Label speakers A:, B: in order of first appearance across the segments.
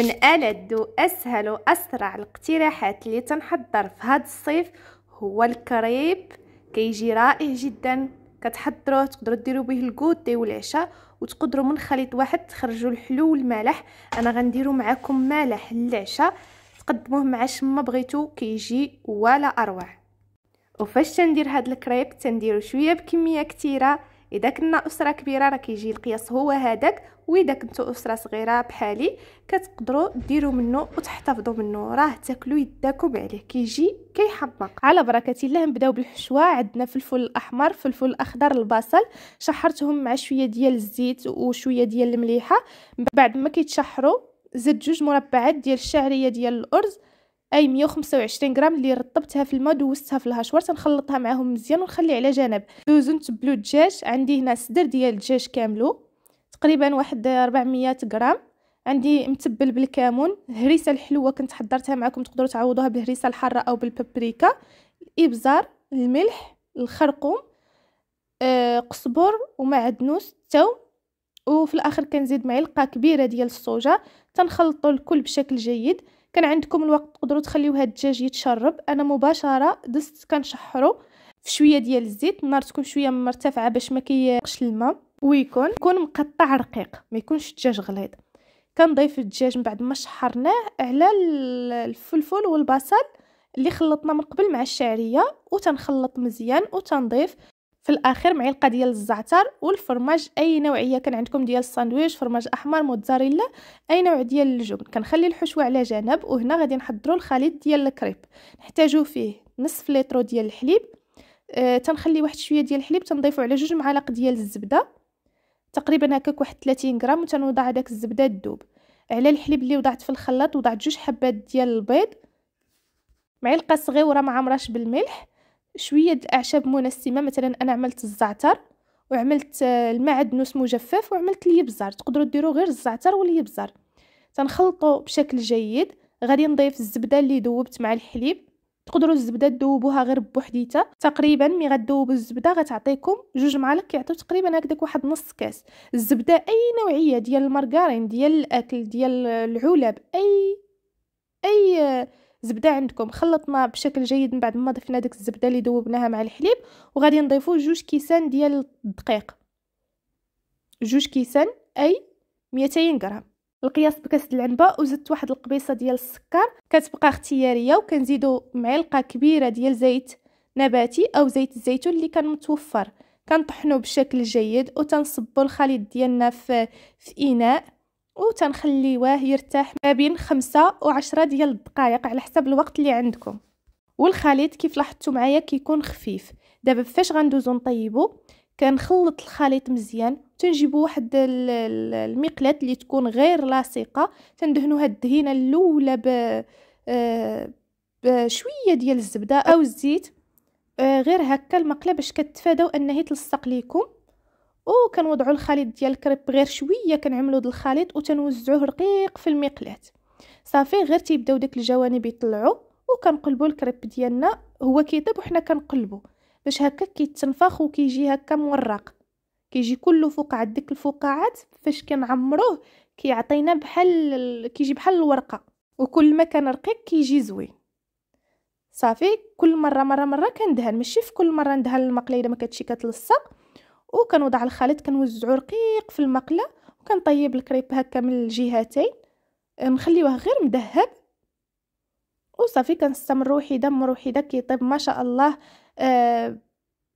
A: من ألد وأسهل وأسرع الاقتراحات اللي تنحضر في هذا الصيف هو الكريب كيجي رائع جدا كتحضروه تقدروا ديروا به الكوتي والعشاء وتقدروا من خليط واحد تخرجوا الحلو والمالح انا غنديروا معكم مالح للعشاء تقدموه مع شما بغيتو كيجي ولا اروع وفاش تندير هاد الكريب تنديرو شويه بكميه كتيره اذا كنا اسره كبيره راه كيجي القياس هو هذاك واذا كنتو اسره صغيره بحالي كتقدروا ديروا منه وتحتفظوا منه راه تاكلوا يداكم عليه كيجي كيحمق على بركه الله نبداو بالحشوه عندنا فلفل الاحمر فلفل الاخضر البصل شحرتهم مع شويه ديال الزيت وشويه ديال المليحه بعد ما كيتشحروا زدت جوج مربعات ديال الشعريه ديال الارز اي 125 غرام اللي رطبتها في الماء دوزتها في الهشوار تنخلطها معاهم مزيان ونخلي على جنب دوزو نتبلو الدجاج عندي هنا صدر ديال الدجاج كاملو تقريبا واحد 400 غرام عندي متبل بالكمون هريسه الحلوه كنت حضرتها معكم تقدروا تعوضوها بالهريسه الحاره او بالبابريكا الابزار الملح الخرقوم آه قزبر ومعدنوس الثوم وفي الاخر كنزيد معلقه كبيره ديال الصوجه تنخلطوا الكل بشكل جيد كان عندكم الوقت تقدروا تخليو هاد الدجاج يتشرب انا مباشره دست كنشحرو في شويه ديال الزيت النار تكون شويه مرتفعه باش ما كيقش الماء ويكون يكون مقطع رقيق ما يكونش الدجاج غليظ كنضيف الدجاج من بعد ما شحرناه على الفلفل والبصل اللي خلطنا من قبل مع الشعريه وتنخلط مزيان وتنضيف في الاخير معلقه ديال الزعتر والفرماج اي نوعيه كان عندكم ديال الساندويش فرماج احمر موتزاريلا اي نوع ديال الجبن كنخلي الحشوه على جنب وهنا غادي نحضروا الخليط ديال الكريب نحتاجو فيه نصف لتر ديال الحليب آه تنخلي واحد شويه ديال الحليب تنضيفو على جوج معالق ديال الزبده تقريبا هكاك واحد 30 غرام وتنوضع داك الزبده تذوب على الحليب اللي وضعت في الخلاط وضعت جوج حبات ديال البيض معلقه صغيره معمراش بالملح شويه الاعشاب منسمه مثلا انا عملت الزعتر وعملت آه، المعدنوس مجفف وعملت اليبزر تقدروا ديروا غير الزعتر واليبزر تنخلطوا بشكل جيد غادي نضيف الزبده اللي دوبت مع الحليب تقدروا الزبده تدوبوها غير بوحديتها تقريبا مي غتذوبوا الزبده غتعطيكم جوج معالق كيعطيو تقريبا هكداك واحد نص كاس الزبده اي نوعيه ديال المارغرين ديال الاكل ديال العلب اي اي آه، زبده عندكم خلطنا بشكل جيد من بعد ما ضفنا داك الزبده اللي ذوبناها مع الحليب وغادي نضيفو جوج كيسان ديال الدقيق جوج كيسان اي 200 غرام القياس بكاس العنبه وزدت واحد القبيصه ديال السكر كتبقى اختياريه وكنزيدو معلقه كبيره ديال زيت نباتي او زيت الزيتون اللي كان متوفر كنطحنو بشكل جيد وتنصبو الخليط ديالنا في في اناء وتنخليوه يرتاح ما بين خمسة وعشرة ديال الدقائق على حسب الوقت اللي عندكم والخليط كيف لاحظتوا معايا كيكون خفيف دابا فاش غندوزو نطيبو كنخلط الخليط مزيان تنجيبو واحد المقلاه اللي تكون غير لاصقه تندهنوها الدهينه الاولى ب آه، بشويه ديال الزبده او الزيت آه، غير هكا المقله باش كتفاداو انها تلصق ليكم وكنوضعوا الخليط ديال الكريب غير شويه كنعملوا د الخليط وتنوزعوه رقيق في المقلات صافي غير تيبداو داك الجوانب يطلعوا وكنقلبوا الكريب ديالنا هو كيطيب وحنا كنقلبوا باش هكا كيتنفخ وكيجي هكا مورق كيجي كله فقاعه ديك الفقاعات فاش كنعمروه كيعطينا بحال كيجي بحال الورقه وكل ما كان رقيق كيجي زوين صافي كل مره مره مره كندهن ماشي في كل مره ندهن المقلايه ما كتشي كتلصق وكنوضع الخليط كنوزعو رقيق في المقله وكنطيب الكريب هكا من الجهتين آه، نخليوه غير مذهب وصافي كنستمروا وحده مور وحده كيطيب ما شاء الله آه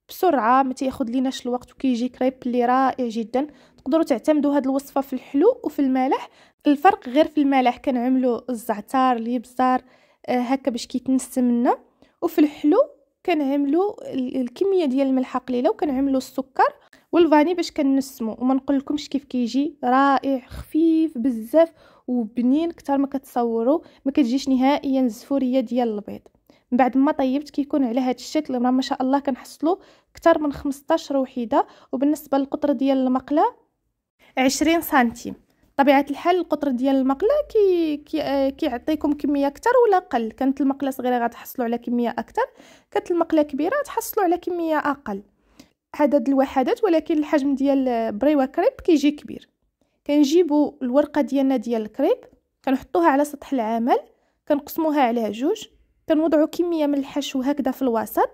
A: بسرعه ما تياخذ ليناش الوقت وكيجي كريب اللي رائع جدا تقدروا تعتمدوا هذه الوصفه في الحلو وفي المالح الفرق غير في المالح كنعملوا الزعتر الابزار آه هكا باش كيتنسى منا وفي الحلو كنعملوا الكميه ديال الملح قليله وكنعملوا السكر والفاني باش كنسمو وما نقولكمش كيف كيجي رائع خفيف بزاف وبنين كتر ما كتصوروا ما كتجيش نهائيا الزفوريه ديال البيض من بعد ما طيبت كيكون على هذا الشكل ما شاء الله كنحصلو كتر من 15 وحده وبالنسبه للقطر ديال المقله 20 سنتيم طبيعه الحال القطر ديال المقله كي آه، كيعطيكم كي كميه اكثر ولا قل كانت المقله صغيره غتحصلوا على كميه اكثر كانت المقله كبيره تحصلوا على كميه اقل عدد الوحدات ولكن الحجم ديال بريوه كريب كيجي كبير كنجيبوا الورقه ديالنا ديال الكريب كنحطوها على سطح العمل كنقسموها على جوج كنوضعوا كميه من الحشو هكذا في الوسط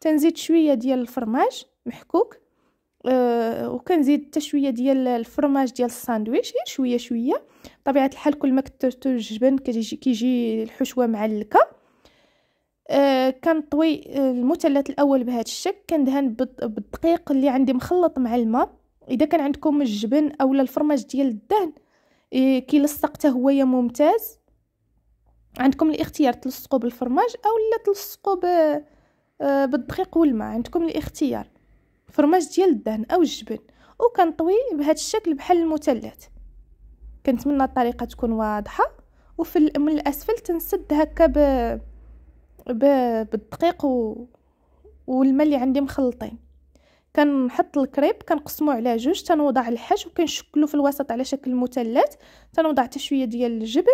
A: تنزيد شويه ديال الفرماج محكوك أه وكنزيد حتى شويه ديال الفرماج ديال الساندويتش غير شويه شويه طبيعه الحال كل ما كثرتوا الجبن كيجي كيجي الحشوه معلكه آه، كان كنطوي آه، المثلث الاول بهذا الشكل كندهن بالدقيق اللي عندي مخلط مع الماء اذا كان عندكم الجبن اولا الفرماج ديال الدهن إيه كيلصق حتى هو ممتاز عندكم الاختيار تلصقوا بالفرماج اولا تلصقوا آه، بالدقيق والماء عندكم الاختيار فرماج ديال الدهن او الجبن وكنطوي بهذا الشكل بحال المثلث كنتمنى الطريقه تكون واضحه وفي من الاسفل تنسد هكا ب بالدقيق و... والماء اللي عندي مخلطين كنحط الكريب كنقسمو على جوج تنوضع الحاج وكنشكلو في الوسط على شكل مثلث تنوضع حتى شويه ديال الجبن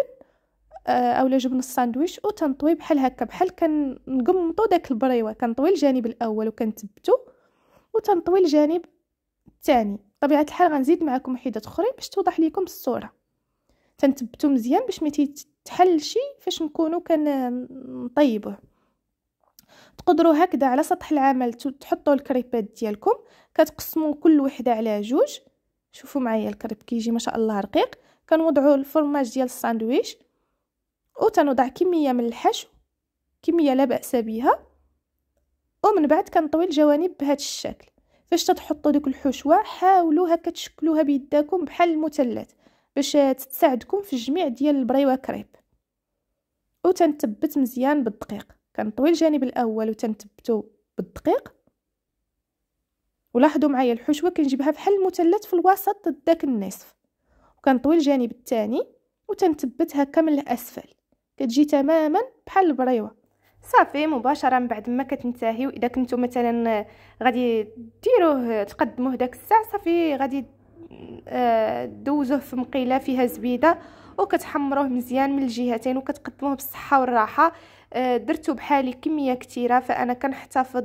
A: آه، اولا جبن الساندويش وتنطوي بحال هكا بحال كنقمطو داك البريوه كنطوي الجانب الاول وكنثبتو وتنطوي الجانب الثاني طبيعه الحال غنزيد معكم حيدات اخرين باش توضح لكم الصوره تنثبتو مزيان باش ما تحل شي فاش نكونو نطيبوه تقدروا هكذا على سطح العمل تحطوا الكريبات ديالكم كتقسموا كل وحده على جوج شوفوا معايا الكريب كيجي ما شاء الله رقيق كنوضعوا الفرماج ديال الساندويش وتنوضع كميه من الحشو كميه لا باس بها ومن بعد كنطوي الجوانب بهذا الشكل فاش تتحطوا ديك الحشوه حاولوا هكا تشكلوها بيداكم بحال المثلث باش تساعدكم في الجميع ديال البريوه كريب وتنثبت مزيان بالدقيق كنطوي الجانب الاول وتنثبته بالدقيق ولاحظوا معايا الحشوه كنجيبها بحال المثلث في الوسط داك النصف وكنطوي الجانب الثاني هكا من الاسفل كتجي تماما بحال البريوه صافي مباشره من بعد ما كتنتهيو اذا كنتو مثلا غادي ديروه تقدموه داك الساعه صافي غادي آه، دوزوه في مقيله فيها زبيده وكتحمروه مزيان من الجهتين وكتقدموه بالصحه والراحه آه، درتو بحالي كميه كتيره فانا كنحتفظ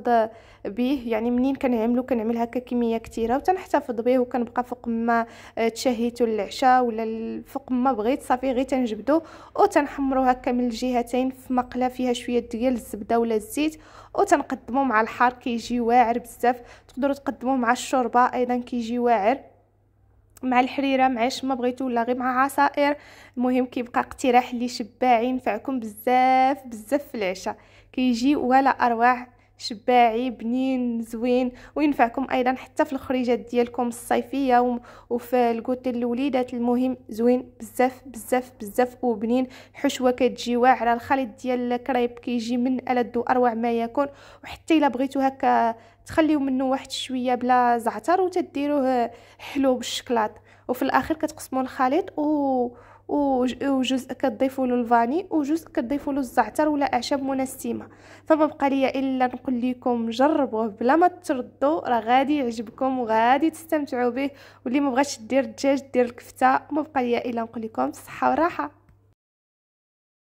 A: به يعني منين كنعملو كنعمل هكا كميه كتيره وتنحتفظ به وكنبقى فوق ما آه، تشهيتو العشاء ولا فوق ما بغيت صافي غير تنجبدو وتنحمرو هكا من الجهتين في مقله فيها شويه ديال الزبده ولا الزيت وتنقدمو مع الحار كيجي واعر بزاف تقدروا تقدموه مع الشوربه ايضا كيجي واعر مع الحريره مع ما بغيتو ولا غير مع عصائر المهم كيبقى اقتراح اللي شباع ينفعكم بزاف بزاف في العشاء كيجي ولا اروع شباعي بنين زوين وينفعكم ايضا حتى في الخريجات ديالكم الصيفيه وفي الكوتي الوليدات المهم زوين بزاف بزاف بزاف وبنين حشوه كتجي واعره الخليط ديال الكريب كيجي من الذ واروع ما يكون وحتى الا بغيتو هكا تخليو منه واحد شويه بلا زعتر وتديروه حلو بالشكلاط وفي الاخر كتقسموا الخليط و وجزء كتضيفوا له الفاني وجزء كتضيفوا له الزعتر ولا اعشاب منسمه فما بقى ليا الا نقول لكم جربوه بلا ما تردوا راه غادي يعجبكم وغادي تستمتعوا به واللي ما بغاش دير الدجاج دير الكفته ما بقى ليا الا نقول لكم صحه وراحه